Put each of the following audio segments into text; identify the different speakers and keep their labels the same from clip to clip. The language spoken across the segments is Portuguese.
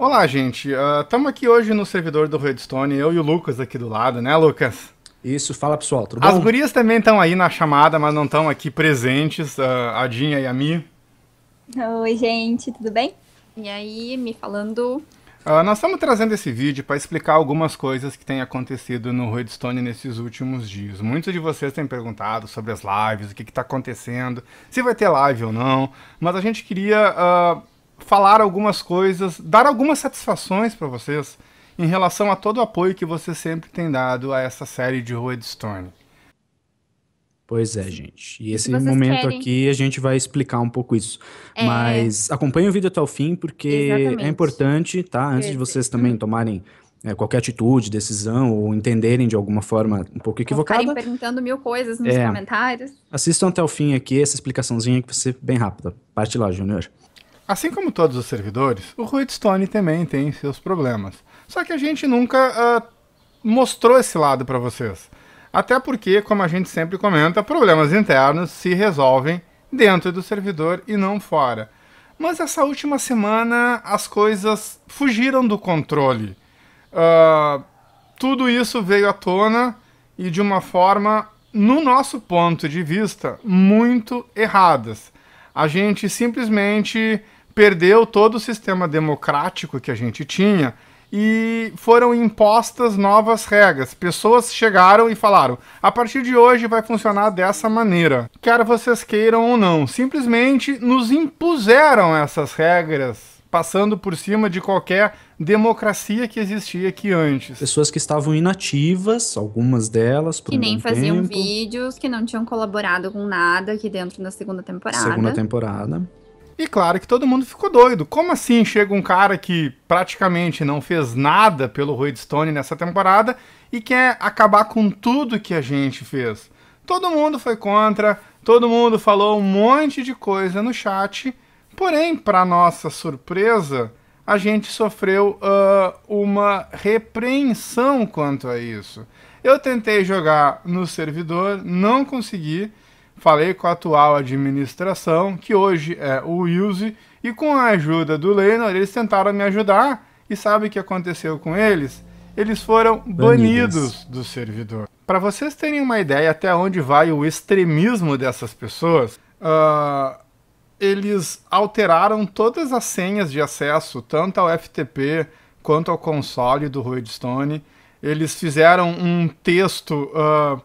Speaker 1: Olá, gente. Estamos ah, uh, aqui hoje no servidor do Redstone, eu e o Lucas aqui do lado, né, Lucas? Isso, fala pessoal, tudo As bom? As gurias também estão aí na chamada, mas não estão aqui presentes, uh, a Dinha e a Mi.
Speaker 2: Oi, gente, tudo bem? E aí, me falando.
Speaker 1: Uh, nós estamos trazendo esse vídeo para explicar algumas coisas que têm acontecido no Redstone nesses últimos dias. Muitos de vocês têm perguntado sobre as lives, o que está acontecendo, se vai ter live ou não, mas a gente queria falar algumas coisas, dar algumas satisfações para vocês em relação a todo o apoio que você sempre tem dado a essa série de Redstone.
Speaker 3: Pois é, gente. E esse momento querem? aqui a gente vai explicar um pouco isso. É... Mas acompanhe o vídeo até o fim, porque é Exatamente. é importante, tá? Antes Perfeito. de vocês também tomarem é, qualquer atitude, decisão, ou entenderem de alguma forma um pouco equivocada.
Speaker 2: Ficarem perguntando mil coisas nos é, comentários.
Speaker 3: Assistam até o fim aqui essa explicaçãozinha que vai ser bem rápida. Parte lá, Junior.
Speaker 1: Assim como todos os servidores, o Redstone também tem seus problemas. Só que a gente nunca uh, mostrou esse lado para vocês. Até porque, como a gente sempre comenta, problemas internos se resolvem dentro do servidor e não fora. Mas essa última semana as coisas fugiram do controle. Uh, tudo isso veio à tona e de uma forma, no nosso ponto de vista, muito erradas. A gente simplesmente perdeu todo o sistema democrático que a gente tinha e foram impostas novas regras. Pessoas chegaram e falaram: a partir de hoje vai funcionar dessa maneira, quer vocês queiram ou não. Simplesmente nos impuseram essas regras, passando por cima de qualquer democracia que existia aqui antes. Pessoas que estavam inativas, algumas delas, por que um nem faziam tempo.
Speaker 2: vídeos, que não tinham colaborado com nada aqui dentro da segunda temporada. Segunda
Speaker 3: temporada.
Speaker 2: E claro que
Speaker 1: todo mundo ficou doido. Como assim chega um cara que praticamente não fez nada pelo Stone nessa temporada e quer acabar com tudo que a gente fez? Todo mundo foi contra, todo mundo falou um monte de coisa no chat, porém, para nossa surpresa, a gente sofreu uh, uma repreensão quanto a isso. Eu tentei jogar no servidor, não consegui. Falei com a atual administração, que hoje é o Wilse, e com a ajuda do Leonard, eles tentaram me ajudar. E sabe o que aconteceu com eles? Eles foram banidos, banidos do servidor. Para vocês terem uma ideia até onde vai o extremismo dessas pessoas, uh, eles alteraram todas as senhas de acesso, tanto ao FTP quanto ao console do Redstone. Eles fizeram um texto uh,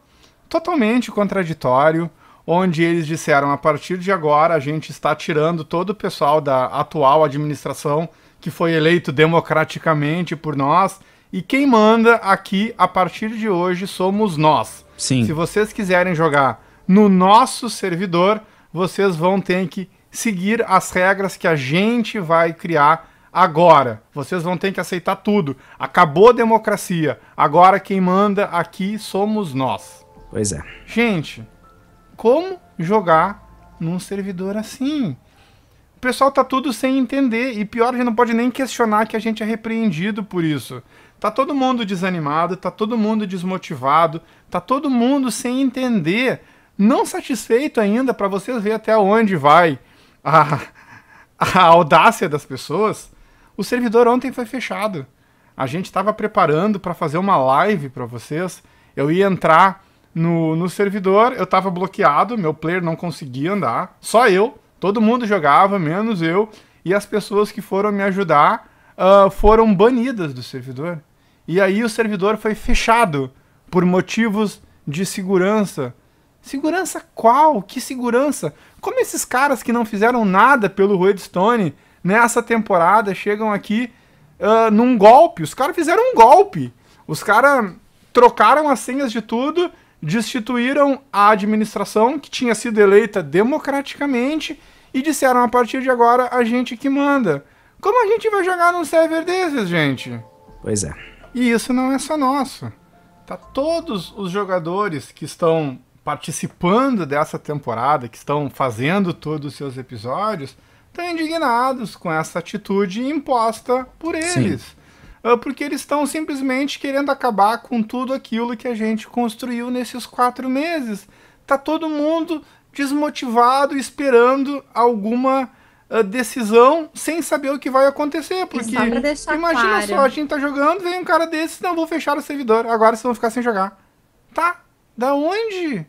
Speaker 1: totalmente contraditório onde eles disseram: a partir de agora a gente está tirando todo o pessoal da atual administração que foi eleito democraticamente por nós. E quem manda aqui a partir de hoje somos nós. Sim. Se vocês quiserem jogar no nosso servidor, vocês vão ter que seguir as regras que a gente vai criar agora. Vocês vão ter que aceitar tudo. Acabou a democracia. Agora quem manda aqui somos nós. Pois é. Gente, como jogar num servidor assim. O pessoal tá tudo sem entender e pior, a gente não pode nem questionar que a gente é repreendido por isso. Tá todo mundo desanimado, tá todo mundo desmotivado, tá todo mundo sem entender, não satisfeito ainda para vocês ver até onde vai a, a audácia das pessoas. O servidor ontem foi fechado. A gente estava preparando para fazer uma live para vocês. Eu ia entrar no, no servidor, eu tava bloqueado, meu player não conseguia andar, só eu, todo mundo jogava, menos eu, e as pessoas que foram me ajudar uh, foram banidas do servidor. E aí o servidor foi fechado por motivos de segurança. Segurança qual? Que segurança? Como esses caras que não fizeram nada pelo Redstone nessa temporada chegam aqui uh, num golpe? Os caras fizeram um golpe. Os caras trocaram as senhas de tudo destituíram a administração que tinha sido eleita democraticamente e disseram a partir de agora a gente que manda. Como a gente vai jogar num server desses, gente? Pois é. E isso não é só nosso. Tá todos os jogadores que estão participando dessa temporada, que estão fazendo todos os seus episódios, estão indignados com essa atitude imposta por eles. Sim. Ah, porque eles estão simplesmente querendo acabar com tudo aquilo que a gente construiu nesses quatro meses. Tá todo mundo desmotivado, esperando alguma uh, decisão, sem saber o que vai acontecer. Porque imagina claro. só, a gente tá jogando, vem um cara desses, não, vou fechar o servidor, agora vocês vão ficar sem jogar. Tá? Da onde?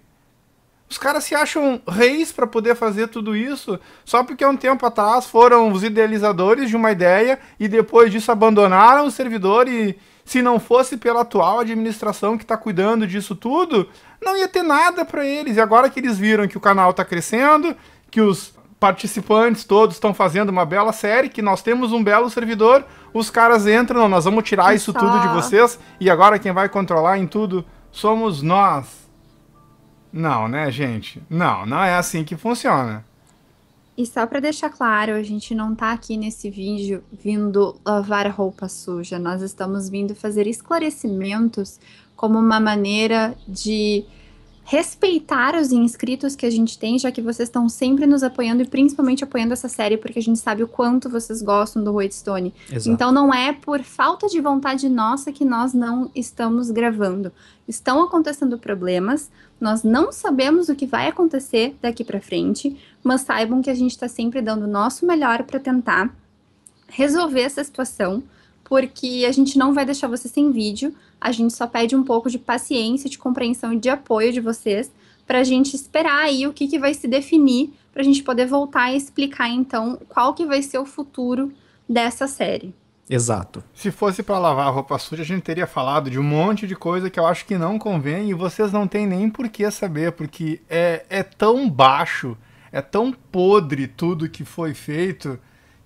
Speaker 1: Os caras se acham reis para poder fazer tudo isso, só porque há um tempo atrás foram os idealizadores de uma ideia e depois disso abandonaram o servidor e se não fosse pela atual administração que está cuidando disso tudo, não ia ter nada para eles. E agora que eles viram que o canal está crescendo, que os participantes todos estão fazendo uma bela série, que nós temos um belo servidor, os caras entram, não, nós vamos tirar isso tudo de vocês e agora quem vai controlar em tudo somos nós. Não, né, gente? Não, não é assim que funciona.
Speaker 2: E só para deixar claro, a gente não tá aqui nesse vídeo vindo lavar roupa suja. Nós estamos vindo fazer esclarecimentos como uma maneira de respeitar os inscritos que a gente tem, já que vocês estão sempre nos apoiando e principalmente apoiando essa série, porque a gente sabe o quanto vocês gostam do Whitestone. Exato. Então não é por falta de vontade nossa que nós não estamos gravando. Estão acontecendo problemas, nós não sabemos o que vai acontecer daqui para frente, mas saibam que a gente está sempre dando o nosso melhor para tentar resolver essa situação, porque a gente não vai deixar você sem vídeo a gente só pede um pouco de paciência, de compreensão e de apoio de vocês para a gente esperar aí o que, que vai se definir para a gente poder voltar e explicar então qual que vai ser o futuro dessa série.
Speaker 1: Exato. Se fosse para lavar a roupa suja, a gente teria falado de um monte de coisa que eu acho que não convém e vocês não têm nem por que saber, porque é, é tão baixo, é tão podre tudo que foi feito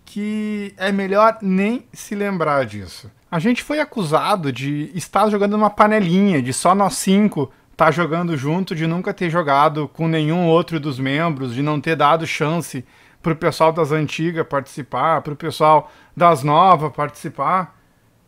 Speaker 1: que é melhor nem se lembrar disso. A gente foi acusado de estar jogando numa panelinha, de só nós cinco estar tá jogando junto, de nunca ter jogado com nenhum outro dos membros, de não ter dado chance para o pessoal das antigas participar, para o pessoal das novas participar.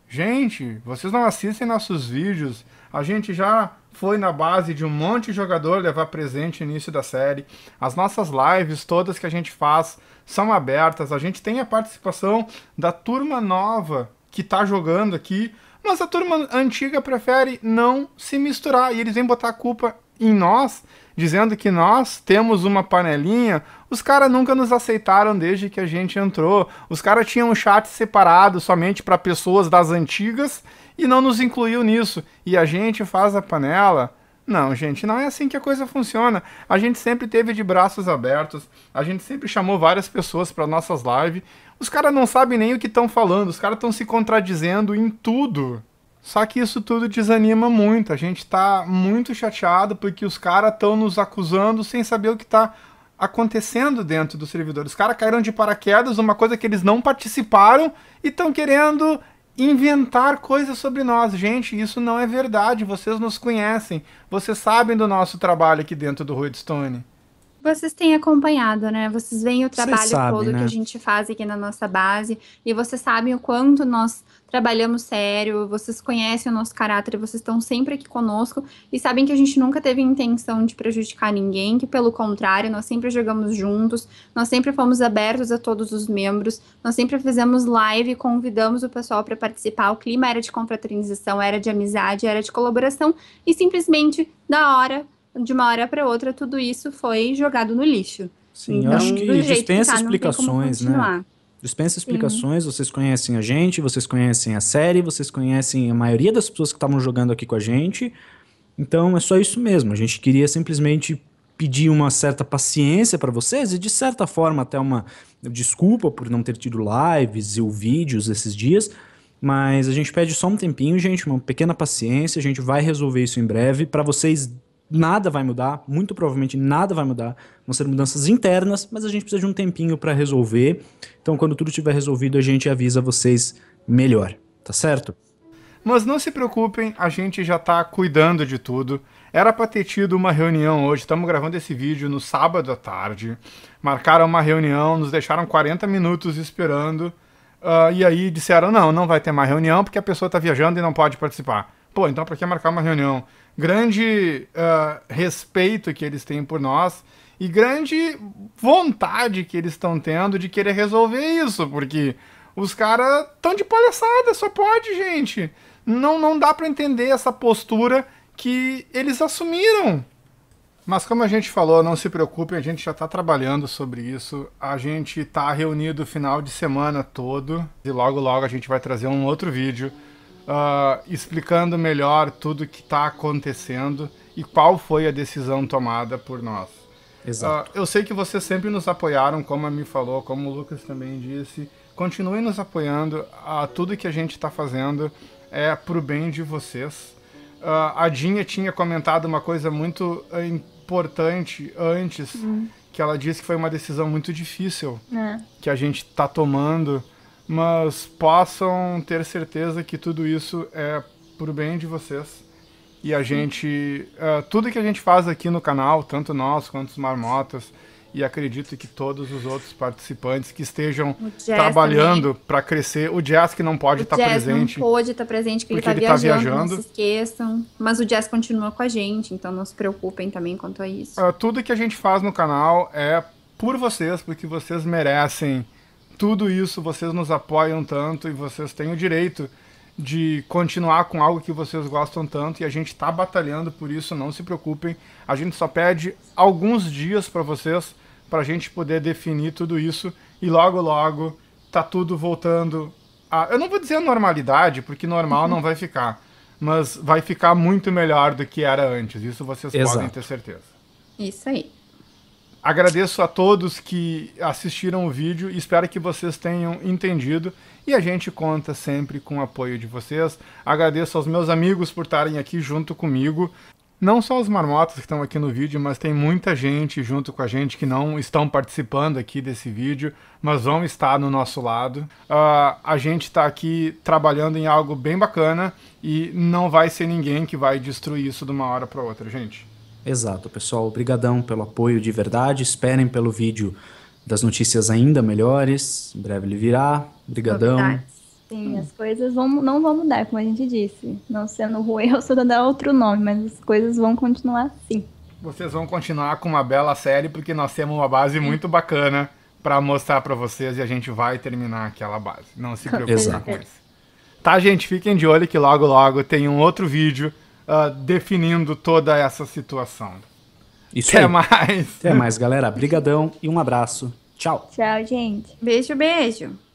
Speaker 1: Gente, vocês não assistem nossos vídeos. A gente já foi na base de um monte de jogador levar presente no início da série. As nossas lives, todas que a gente faz, são abertas. A gente tem a participação da turma nova que tá jogando aqui, mas a turma antiga prefere não se misturar e eles vêm botar a culpa em nós, dizendo que nós temos uma panelinha. Os caras nunca nos aceitaram desde que a gente entrou. Os caras tinham um chat separado somente para pessoas das antigas e não nos incluiu nisso. E a gente faz a panela não, gente, não é assim que a coisa funciona. A gente sempre teve de braços abertos, a gente sempre chamou várias pessoas para nossas lives. Os caras não sabem nem o que estão falando, os caras estão se contradizendo em tudo. Só que isso tudo desanima muito. A gente tá muito chateado porque os caras estão nos acusando sem saber o que tá acontecendo dentro do servidor. Os caras caíram de paraquedas, uma coisa que eles não participaram e estão querendo inventar coisas sobre nós. Gente, isso não é verdade. Vocês nos conhecem. Vocês sabem do nosso trabalho aqui dentro do Redstone.
Speaker 2: Vocês têm acompanhado, né? Vocês veem o trabalho sabe, todo né? que a gente faz aqui na nossa base e vocês sabem o quanto nós trabalhamos sério, vocês conhecem o nosso caráter, vocês estão sempre aqui conosco e sabem que a gente nunca teve intenção de prejudicar ninguém, que pelo contrário, nós sempre jogamos juntos, nós sempre fomos abertos a todos os membros, nós sempre fizemos live, e convidamos o pessoal para participar. O clima era de confraternização, era de amizade, era de colaboração e simplesmente da hora de uma hora para outra, tudo isso foi jogado no lixo. Sim, então, eu acho que dispensa que tá, explicações, né?
Speaker 3: Dispensa explicações, Sim. vocês conhecem a gente, vocês conhecem a série, vocês conhecem a maioria das pessoas que estavam jogando aqui com a gente. Então é só isso mesmo. A gente queria simplesmente pedir uma certa paciência para vocês e de certa forma até uma desculpa por não ter tido lives e vídeos esses dias, mas a gente pede só um tempinho, gente, uma pequena paciência, a gente vai resolver isso em breve para vocês nada vai mudar, muito provavelmente nada vai mudar. Vão ser mudanças internas, mas a gente precisa de um tempinho para resolver. Então, quando tudo estiver resolvido, a gente avisa vocês melhor, tá certo?
Speaker 1: Mas não se preocupem, a gente já está cuidando de tudo. Era para ter tido uma reunião hoje, estamos gravando esse vídeo no sábado à tarde. Marcaram uma reunião, nos deixaram 40 minutos esperando. Uh, e aí disseram: não, não vai ter mais reunião porque a pessoa está viajando e não pode participar. Pô, então para que marcar uma reunião? grande uh, respeito que eles têm por nós e grande vontade que eles estão tendo de querer resolver isso, porque os caras estão de palhaçada, só pode, gente. Não, não dá para entender essa postura que eles assumiram. Mas como a gente falou, não se preocupem, a gente já está trabalhando sobre isso. A gente está reunido o final de semana todo e logo logo a gente vai trazer um outro vídeo uh, explicando melhor tudo que está acontecendo e qual foi a decisão tomada por nós. Exato. Uh, eu sei que vocês sempre nos apoiaram, como a Mi falou, como o Lucas também disse. Continuem nos apoiando. Uh, tudo que a gente está fazendo é para o bem de vocês. Uh, a Dinha tinha comentado uma coisa muito importante antes, uhum. que ela disse que foi uma decisão muito difícil é. que a gente está tomando mas possam ter certeza que tudo isso é por bem de vocês. E a gente, uh, tudo que a gente faz aqui no canal, tanto nós quanto os marmotas, e acredito que todos os outros participantes que estejam trabalhando para crescer, o Jazz que não pode tá estar tá presente. não
Speaker 2: pode estar tá presente porque ele está tá viajando, não se esqueçam. Mas o Jazz continua com a gente, então não se preocupem também quanto a isso. Uh,
Speaker 1: tudo que a gente faz no canal é por vocês, porque vocês merecem tudo isso, vocês nos apoiam tanto e vocês têm o direito de continuar com algo que vocês gostam tanto e a gente está batalhando por isso, não se preocupem. A gente só pede alguns dias para vocês para a gente poder definir tudo isso e logo logo tá tudo voltando a eu não vou dizer normalidade, porque normal uhum. não vai ficar, mas vai ficar muito melhor do que era antes. Isso vocês Exato. podem ter certeza. Isso aí. Agradeço a todos que assistiram o vídeo e espero que vocês tenham entendido. E a gente conta sempre com o apoio de vocês. Agradeço aos meus amigos por estarem aqui junto comigo. Não só os marmotas que estão aqui no vídeo, mas tem muita gente junto com a gente que não estão participando aqui desse vídeo, mas vão estar no nosso lado. Uh, a gente está aqui trabalhando em algo bem bacana e não vai ser ninguém que vai destruir isso de uma hora para outra, gente.
Speaker 3: Exato, pessoal. Obrigadão pelo apoio de verdade. Esperem pelo vídeo das notícias ainda melhores. Em breve ele virá. Obrigadão.
Speaker 2: Sim, hum. as coisas vão, não vão mudar, como a gente disse. Não sendo ruim, eu sou dar outro nome, mas as coisas vão continuar assim.
Speaker 1: Vocês vão continuar com uma bela série, porque nós temos uma base Sim. muito bacana para mostrar para vocês e a gente vai terminar aquela base. Não se preocupem com isso. Tá, gente? Fiquem de olho que logo, logo tem um outro vídeo uh, definindo toda essa situação. Isso Até aí. mais. Até mais, galera. Brigadão e um abraço. Tchau.
Speaker 2: Tchau, gente. Beijo, beijo.